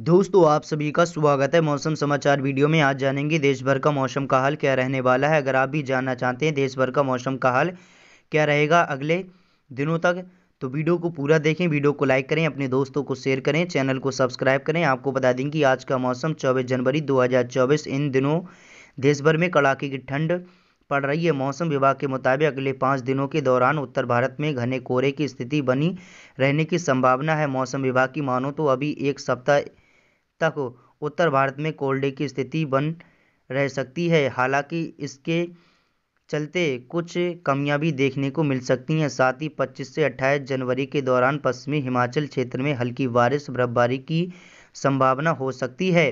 दोस्तों आप सभी का स्वागत है मौसम समाचार वीडियो में आज जानेंगे देश भर का मौसम का हाल क्या रहने वाला है अगर आप भी जानना चाहते हैं देश भर का मौसम का हाल क्या रहेगा अगले दिनों तक तो वीडियो को पूरा देखें वीडियो को लाइक करें अपने दोस्तों को शेयर करें चैनल को सब्सक्राइब करें आपको बता दें कि आज का मौसम चौबीस जनवरी दो इन दिनों देश भर में कड़ाके की ठंड पड़ रही है मौसम विभाग के मुताबिक अगले पाँच दिनों के दौरान उत्तर भारत में घने कोहरे की स्थिति बनी रहने की संभावना है मौसम विभाग की मानो तो अभी एक सप्ताह तक उत्तर भारत में कोल्ड की स्थिति बन रह सकती है हालांकि इसके चलते कुछ कमियाँ भी देखने को मिल सकती हैं साथ ही पच्चीस से अट्ठाईस जनवरी के दौरान पश्चिमी हिमाचल क्षेत्र में हल्की बारिश बर्फबारी की संभावना हो सकती है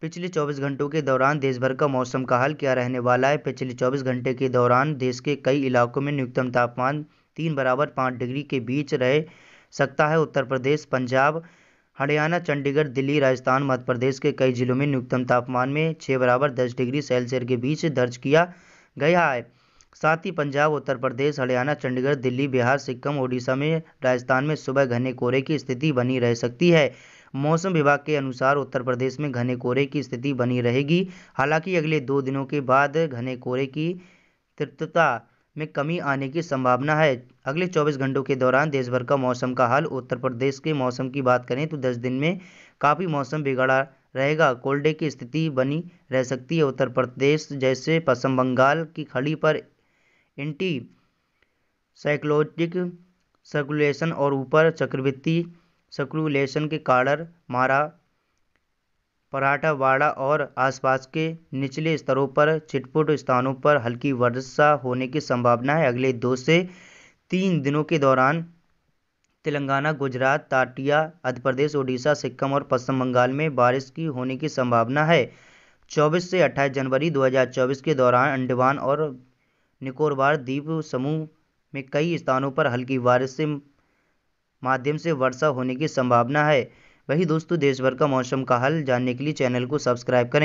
पिछले 24 घंटों के दौरान देश भर का मौसम का हाल क्या रहने वाला है पिछले 24 घंटे के दौरान देश के कई इलाकों में न्यूनतम तापमान तीन बराबर पाँच डिग्री के बीच रह सकता है उत्तर प्रदेश पंजाब हरियाणा चंडीगढ़ दिल्ली राजस्थान मध्य प्रदेश के कई जिलों में न्यूनतम तापमान में छः बराबर दस डिग्री सेल्सियस के बीच दर्ज किया गया है साथ ही पंजाब उत्तर प्रदेश हरियाणा चंडीगढ़ दिल्ली बिहार सिक्किम ओडिशा में राजस्थान में सुबह घने कोहरे की स्थिति बनी रह सकती है मौसम विभाग के अनुसार उत्तर प्रदेश में घने कोहरे की स्थिति बनी रहेगी हालांकि अगले दो दिनों के बाद घने कोहरे की तीव्रता में कमी आने की संभावना है अगले 24 घंटों के दौरान देश भर का मौसम का हाल उत्तर प्रदेश के मौसम की बात करें तो 10 दिन में काफ़ी मौसम बिगड़ा रहेगा कोल्डे की स्थिति बनी रह सकती है उत्तर प्रदेश जैसे पश्चिम बंगाल की खड़ी पर एंटी साइक्लोजिक सर्कुलेशन और ऊपर चक्रवृत्ति सर्कुलेशन के कारण मारा मराठवाड़ा और आसपास के निचले स्तरों पर छिटपुट स्थानों पर हल्की वर्षा होने की संभावना है अगले दो से तीन दिनों के दौरान तेलंगाना गुजरात ताटिया मध्य प्रदेश ओडिशा सिक्किम और पश्चिम बंगाल में बारिश की होने की संभावना है 24 से 28 जनवरी 2024 के दौरान अंडमान और निकोबार द्वीप समूह में कई स्थानों पर हल्की बारिश से माध्यम से वर्षा होने की संभावना है वहीं दोस्तों देश भर का मौसम का हाल जानने के लिए चैनल को सब्सक्राइब करें